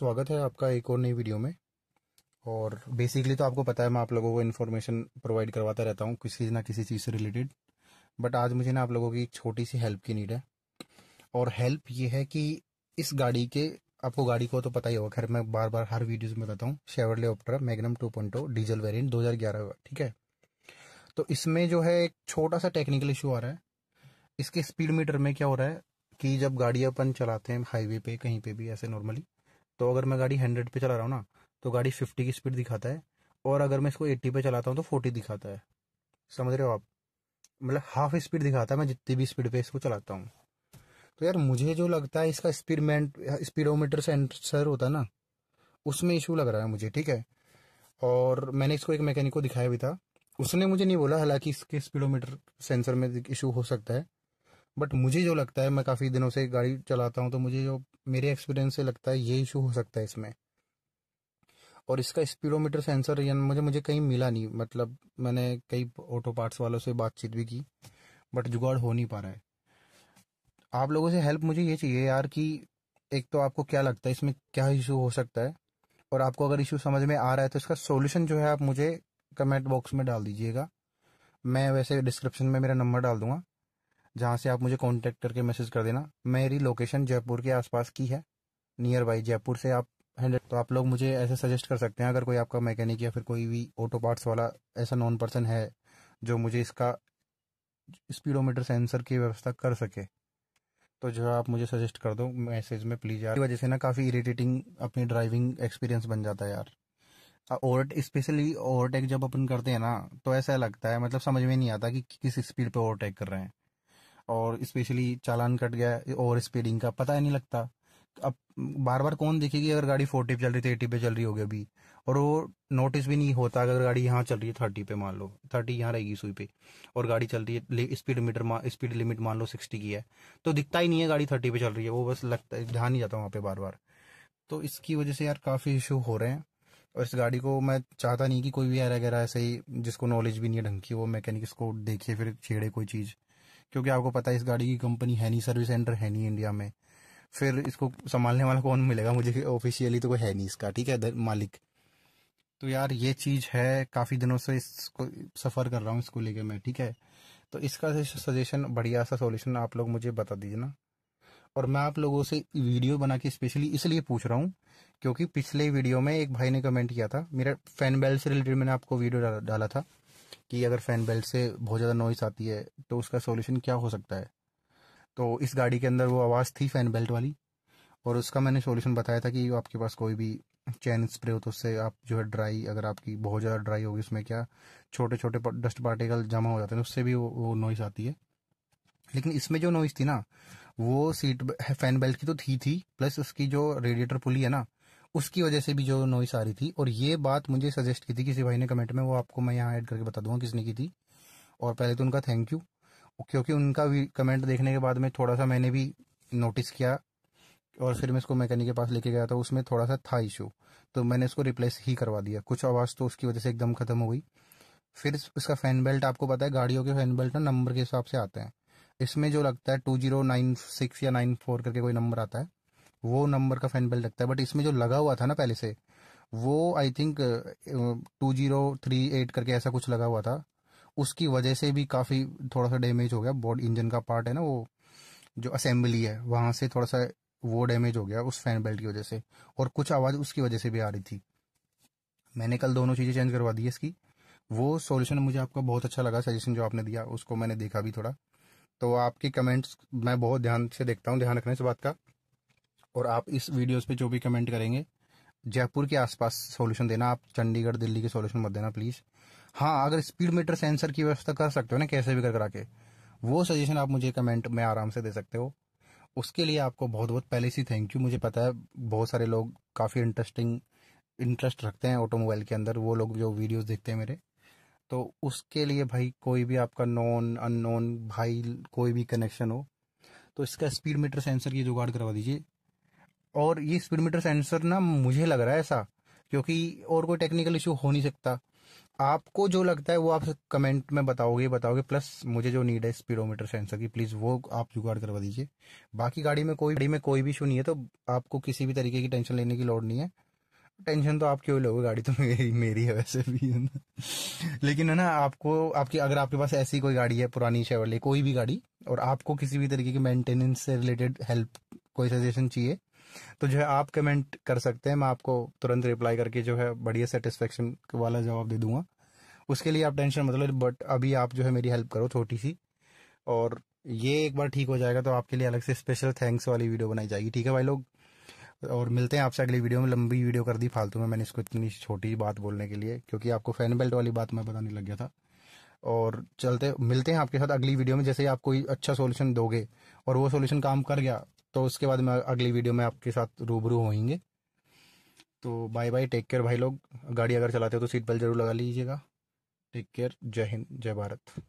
स्वागत है आपका एक और नई वीडियो में और बेसिकली तो आपको पता है मैं आप लोगों को इन्फॉर्मेशन प्रोवाइड करवाता रहता हूँ किसी ना किसी चीज़ से रिलेटेड बट आज मुझे ना आप लोगों की छोटी सी हेल्प की नीड है और हेल्प ये है कि इस गाड़ी के आपको गाड़ी को तो पता ही होगा खैर मैं बार बार हर वीडियोज में बताता हूँ Chevrolet Optra Magnum two diesel variant दो का ठीक है तो इसमें जो है एक छोटा सा टेक्निकल इशू आ रहा है इसके स्पीड मीटर में क्या हो रहा है कि जब गाड़ी अपन चलाते हैं हाईवे पे कहीं पे भी ऐसे नॉर्मली तो अगर मैं गाड़ी हंड्रेड पे चला रहा हूँ ना तो गाड़ी फिफ्टी की स्पीड दिखाता है और अगर मैं इसको एट्टी पे चलाता हूँ तो फोर्टी दिखाता है समझ रहे हो आप मतलब हाफ स्पीड दिखाता है मैं जितनी भी स्पीड पे इसको चलाता हूँ तो यार मुझे जो लगता है इसका स्पीडमेंट स्पीडोमीटर सेंसर होता है ना उसमें इशू लग रहा है मुझे ठीक है और मैंने इसको एक मैकेनिक को दिखाया भी था उसने मुझे नहीं बोला हालांकि इसके स्पीडोमीटर सेंसर में इशू हो सकता है बट मुझे जो लगता है मैं काफ़ी दिनों से गाड़ी चलाता हूँ तो मुझे जो मेरे एक्सपीरियंस से लगता है ये इशू हो सकता है इसमें और इसका स्पीडोमीटर सेंसर मुझे मुझे कहीं मिला नहीं मतलब मैंने कई ऑटो पार्ट्स वालों से बातचीत भी की बट जुगाड़ हो नहीं पा रहा है आप लोगों से हेल्प मुझे ये चाहिए यार कि एक तो आपको क्या लगता है इसमें क्या इशू हो सकता है और आपको अगर इशू समझ में आ रहा है तो इसका सोल्यूशन जो है आप मुझे कमेंट बॉक्स में डाल दीजिएगा मैं वैसे डिस्क्रिप्शन में मेरा नंबर डाल दूंगा जहाँ से आप मुझे कॉन्टेक्ट करके मैसेज कर देना मेरी लोकेशन जयपुर के आसपास की है नियर बाई जयपुर से आप हैंडल तो आप लोग मुझे ऐसे सजेस्ट कर सकते हैं अगर कोई आपका मैकेनिक या फिर कोई भी ऑटो पार्ट्स वाला ऐसा नॉन पर्सन है जो मुझे इसका स्पीडोमीटर सेंसर की व्यवस्था कर सके तो जो आप मुझे सजेस्ट कर दो मैसेज में प्लीज यार वजह से ना काफ़ी इरिटेटिंग अपनी ड्राइविंग एक्सपीरियंस बन जाता है यार ओवर स्पेशली ओवरटेक जब अपन करते हैं ना तो ऐसा लगता है मतलब समझ में नहीं आता कि किस स्पीड पे ओवरटेक कर रहे हैं और स्पेशली चालान कट गया ओवर स्पीडिंग का पता ही नहीं लगता अब बार बार कौन देखेगी अगर गाड़ी फोर्टी पे चल रही थी एटी पे चल रही होगी अभी और वो नोटिस भी नहीं होता अगर गाड़ी यहाँ चल रही है थर्टी पे मान लो थर्टी यहाँ रहेगी सुई पे और गाड़ी चल रही है स्पीड मीटर स्पीड लिमिट मान लो सिक्सटी की है तो दिखता ही नहीं है गाड़ी थर्टी पे चल रही है वो बस लगता है ध्यान ही जाता वहाँ पे बार बार तो इसकी वजह से यार काफ़ी इशू हो रहे हैं और इस गाड़ी को मैं चाहता नहीं कि कोई भी यार वगैरह ऐसे ही जिसको नॉलेज भी नहीं है ढंग की वो मैकेनिक इसको देखे फिर छेड़े कोई चीज़ क्योंकि आपको पता है इस गाड़ी की कंपनी है नहीं सर्विस सेंटर है नहीं इंडिया में फिर इसको संभालने वाला कौन मिलेगा मुझे ऑफिशियली तो कोई है नहीं इसका ठीक है मालिक तो यार ये चीज है काफी दिनों से इसको सफर कर रहा हूँ इसको लेके मैं ठीक है तो इसका सजेशन बढ़िया सा सॉल्यूशन आप लोग मुझे बता दीजिए ना और मैं आप लोगों से वीडियो बना के स्पेशली इसलिए पूछ रहा हूँ क्योंकि पिछले वीडियो में एक भाई ने कमेंट किया था मेरा फैन बेल से रिलेटेड मैंने आपको वीडियो डाला था कि अगर फैन बेल्ट से बहुत ज़्यादा नॉइस आती है तो उसका सोल्यूशन क्या हो सकता है तो इस गाड़ी के अंदर वो आवाज़ थी फैन बेल्ट वाली और उसका मैंने सोल्यूशन बताया था कि आपके पास कोई भी चैन स्प्रे हो तो उससे आप जो है ड्राई अगर आपकी बहुत ज़्यादा ड्राई होगी उसमें क्या छोटे छोटे डस्ट पार्टिकल जमा हो जाते हैं तो उससे भी वो, वो नॉइस आती है लेकिन इसमें जो नॉइस थी ना वो सीट फैन बेल्ट की तो थी थी प्लस उसकी जो रेडिएटर पुली है ना उसकी वजह से भी जो नॉइस आ रही थी और ये बात मुझे सजेस्ट की थी किसी भाई ने कमेंट में वो आपको मैं यहाँ ऐड करके बता दूंगा किसने की थी और पहले तो उनका थैंक यू क्योंकि उनका भी कमेंट देखने के बाद में थोड़ा सा मैंने भी नोटिस किया और फिर मैं इसको मैकेनिक के पास लेके गया था उसमें थोड़ा सा था इशू तो मैंने इसको रिप्लेस ही करवा दिया कुछ आवाज़ तो उसकी वजह से एकदम ख़त्म हो गई फिर इसका फैन बेल्ट आपको पता है गाड़ियों के फैन बेल्ट ना नंबर के हिसाब से आते हैं इसमें जो लगता है टू जीरो नाइन सिक्स या नाइन फोर करके कोई नंबर आता है वो नंबर का फैन बेल्ट लगता है बट इसमें जो लगा हुआ था ना पहले से वो I think two zero three eight करके ऐसा कुछ लगा हुआ था उसकी वजह से भी काफ़ी थोड़ा सा डैमेज हो गया बॉड इंजन का पार्ट है ना वो जो असेंबली है वहाँ से थोड़ा सा वो डैमेज हो गया उस फैन बेल्ट की वजह से और कुछ आवाज़ उसकी वजह से भी आ रही थी मैंने कल दोनों चीज़ें चेंज करवा दी इसकी वो सॉल्यूशन मुझे आपका बहुत अच्छा लगा सजेशन जो आपने दिया उसको मैंने देखा भी थोड़ा तो आपके कमेंट्स मैं बहुत ध्यान से देखता हूँ ध्यान रखना इस बात का और आप इस वीडियोस पे जो भी कमेंट करेंगे जयपुर के आसपास सॉल्यूशन देना आप चंडीगढ़ दिल्ली के सॉल्यूशन मत देना प्लीज हाँ अगर स्पीड मीटर सेंसर की व्यवस्था कर सकते हो ना कैसे भी कर करा के वो सजेशन आप मुझे कमेंट में आराम से दे सकते हो उसके लिए आपको बहुत बहुत पहले से थैंक यू मुझे पता है बहुत सारे लोग काफ़ी इंटरेस्टिंग इंटरेस्ट रखते हैं ऑटोमोबाइल के अंदर वो लोग जो वीडियोस देखते हैं मेरे तो उसके लिए भाई कोई भी आपका नॉन अननोन भाई कोई भी कनेक्शन हो तो इसका स्पीड मीटर सेंसर की जुगाड़ करवा दीजिए और ये स्पीड मीटर सेंसर ना मुझे लग रहा है ऐसा क्योंकि और कोई टेक्निकल इशू हो नहीं सकता आपको जो लगता है वो आप कमेंट में बताओगे बताओगे प्लस मुझे जो नीड है स्पीडोमीटर सेंसर की प्लीज वो आप जुगाड़ करवा दीजिए बाकी गाड़ी में कोई गाड़ी में कोई भी इशू नहीं है तो आपको किसी भी तरीके की टेंशन लेने की लोड नहीं है टेंशन तो आप क्यों लोगे गाड़ी तो मेरी मेरी है वैसे भी है ना लेकिन है ना आपको आपकी अगर आपके पास ऐसी कोई गाड़ी है पुरानी शेवर कोई भी गाड़ी और आपको किसी भी तरीके की मेंटेनेंस से रिलेटेड हेल्प कोई सजेशन चाहिए तो जो है आप कमेंट कर सकते हैं मैं आपको तुरंत रिप्लाई करके जो है बढ़िया सेटिस्फेक्शन वाला जवाब दे दूंगा उसके लिए आप टेंशन मतलब बट अभी आप जो है मेरी हेल्प करो छोटी सी और ये एक बार ठीक हो जाएगा तो आपके लिए अलग से स्पेशल थैंक्स वाली वीडियो बनाई जाएगी ठीक है भाई लोग और मिलते हैं आपसे अगली वीडियो में लंबी वीडियो कर दी फालतू में मैंने इसको इतनी छोटी बात बोलने के लिए क्योंकि आपको फैन बेल्ट वाली बात मैं बताने लग गया था और चलते मिलते हैं आपके साथ अगली वीडियो में जैसे आप कोई अच्छा सोल्यूशन दोगे और वो सोल्यूशन काम कर गया तो उसके बाद मैं अगली वीडियो में आपके साथ रूबरू होंगे तो बाय बाय टेक केयर भाई लोग गाड़ी अगर चलाते हो तो सीट बेल्ट जरूर लगा लीजिएगा टेक केयर जय हिंद जय भारत